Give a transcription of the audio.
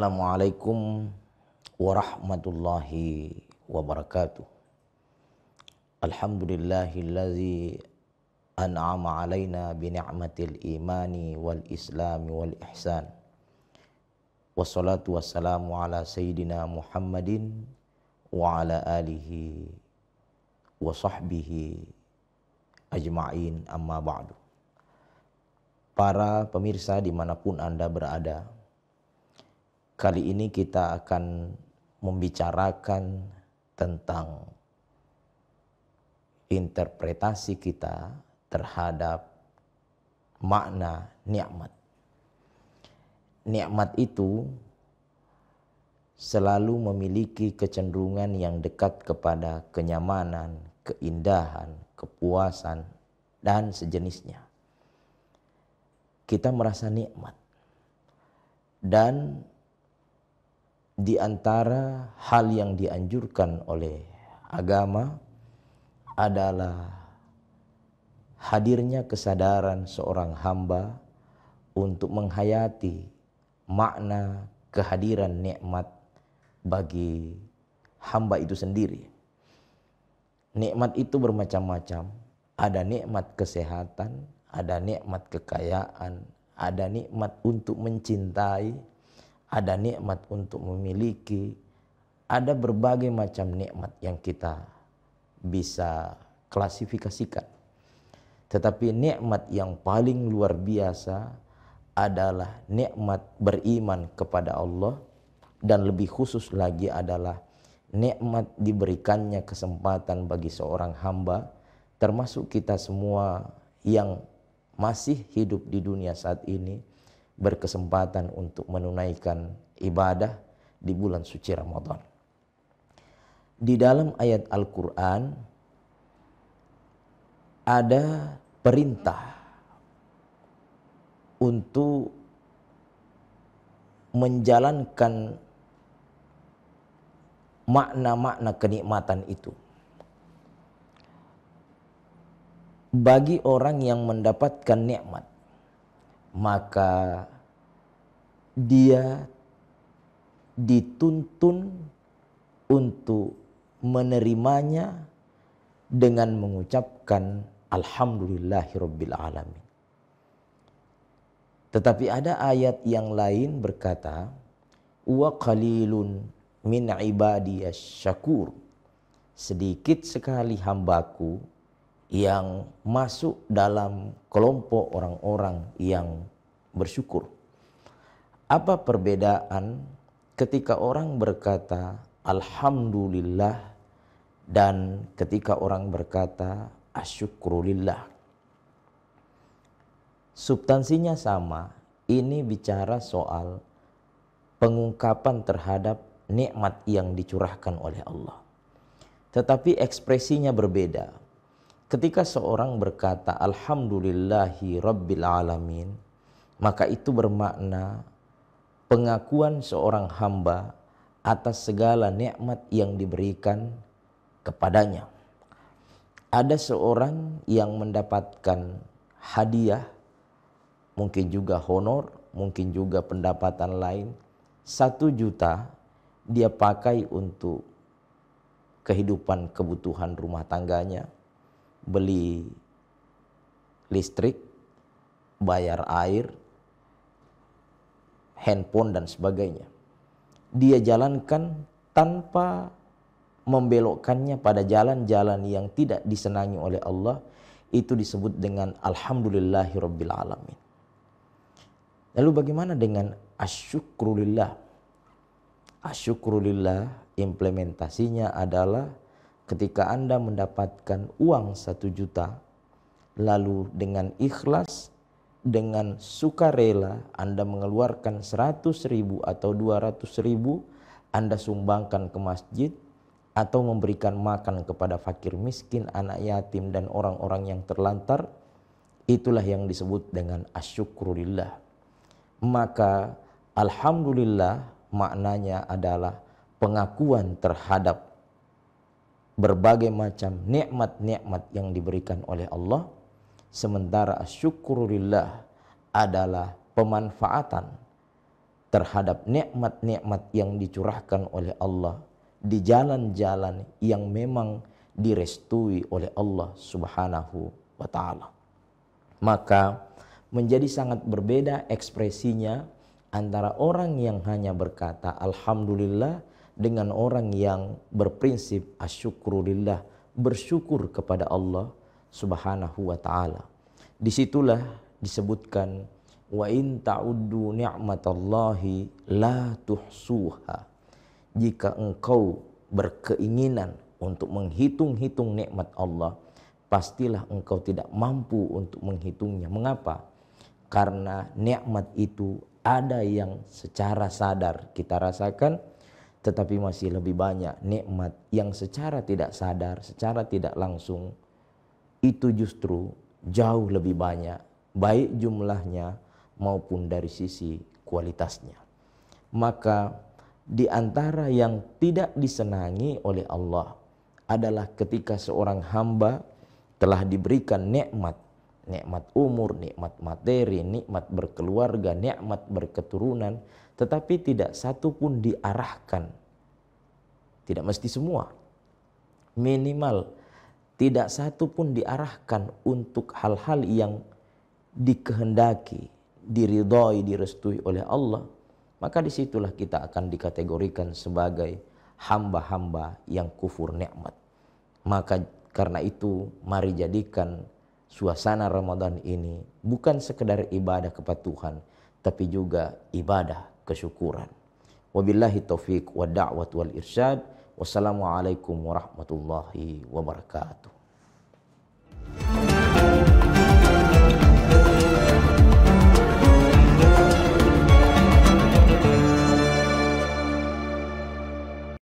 Assalamualaikum warahmatullahi wabarakatuh. Alhamdulillahillazi an'ama alaina bi ni'matil imani wal islami wal ihsan. Wassalatu wassalamu ala sayyidina Muhammadin wa ala alihi wa sahbihi ajma'in amma ba'du. Para pemirsa dimanapun Anda berada, Kali ini kita akan membicarakan tentang interpretasi kita terhadap makna nikmat. Nikmat itu selalu memiliki kecenderungan yang dekat kepada kenyamanan, keindahan, kepuasan dan sejenisnya. Kita merasa nikmat dan di antara hal yang dianjurkan oleh agama adalah hadirnya kesadaran seorang hamba untuk menghayati makna kehadiran nikmat bagi hamba itu sendiri. Nikmat itu bermacam-macam. Ada nikmat kesehatan, ada nikmat kekayaan, ada nikmat untuk mencintai, ada nikmat untuk memiliki, ada berbagai macam nikmat yang kita bisa klasifikasikan. Tetapi nikmat yang paling luar biasa adalah nikmat beriman kepada Allah dan lebih khusus lagi adalah nikmat diberikannya kesempatan bagi seorang hamba termasuk kita semua yang masih hidup di dunia saat ini berkesempatan untuk menunaikan ibadah di bulan suci Ramadan. Di dalam ayat Al-Quran ada perintah untuk menjalankan makna-makna kenikmatan itu. Bagi orang yang mendapatkan nikmat maka dia dituntun untuk menerimanya dengan mengucapkan alhamdulillahirabbil Tetapi ada ayat yang lain berkata wa qalilun min ibadiyas syakur. Sedikit sekali hambaku yang masuk dalam kelompok orang-orang yang bersyukur. Apa perbedaan ketika orang berkata alhamdulillah dan ketika orang berkata asyukrulillah? Substansinya sama, ini bicara soal pengungkapan terhadap nikmat yang dicurahkan oleh Allah. Tetapi ekspresinya berbeda Ketika seorang berkata Alhamdulillahi Rabbil Alamin, maka itu bermakna pengakuan seorang hamba atas segala nikmat yang diberikan kepadanya. Ada seorang yang mendapatkan hadiah, mungkin juga honor, mungkin juga pendapatan lain, satu juta dia pakai untuk kehidupan kebutuhan rumah tangganya, beli listrik, bayar air, handphone dan sebagainya. Dia jalankan tanpa membelokkannya pada jalan-jalan yang tidak disenangi oleh Allah itu disebut dengan alhamdulillahirabbil alamin. Lalu bagaimana dengan asyukrulillah? Asyukrulillah implementasinya adalah ketika Anda mendapatkan uang satu juta, lalu dengan ikhlas, dengan sukarela Anda mengeluarkan 100 ribu atau ratus ribu, Anda sumbangkan ke masjid, atau memberikan makan kepada fakir miskin, anak yatim, dan orang-orang yang terlantar, itulah yang disebut dengan asyukrulillah. Maka Alhamdulillah maknanya adalah pengakuan terhadap berbagai macam nikmat-nikmat yang diberikan oleh Allah sementara syukurillah adalah pemanfaatan terhadap nikmat-nikmat yang dicurahkan oleh Allah di jalan-jalan yang memang direstui oleh Allah Subhanahu wa taala. Maka menjadi sangat berbeda ekspresinya antara orang yang hanya berkata alhamdulillah dengan orang yang berprinsip asyukrulillah, bersyukur kepada Allah Subhanahu wa taala. Disitulah disebutkan wa in ta'uddu ni'matallahi la tuhsuha. Jika engkau berkeinginan untuk menghitung-hitung nikmat Allah, pastilah engkau tidak mampu untuk menghitungnya. Mengapa? Karena nikmat itu ada yang secara sadar kita rasakan, tetapi masih lebih banyak nikmat yang secara tidak sadar, secara tidak langsung itu justru jauh lebih banyak baik jumlahnya maupun dari sisi kualitasnya. Maka di antara yang tidak disenangi oleh Allah adalah ketika seorang hamba telah diberikan nikmat nikmat umur, nikmat materi, nikmat berkeluarga, nikmat berketurunan, tetapi tidak satu pun diarahkan. Tidak mesti semua. Minimal tidak satu pun diarahkan untuk hal-hal yang dikehendaki, diridhoi, direstui oleh Allah, maka disitulah kita akan dikategorikan sebagai hamba-hamba yang kufur nikmat. Maka karena itu mari jadikan suasana Ramadan ini bukan sekedar ibadah kepada Tuhan, tapi juga ibadah kesyukuran. Wabillahi taufiq wa da'wat wal irsyad. Wassalamualaikum warahmatullahi wabarakatuh.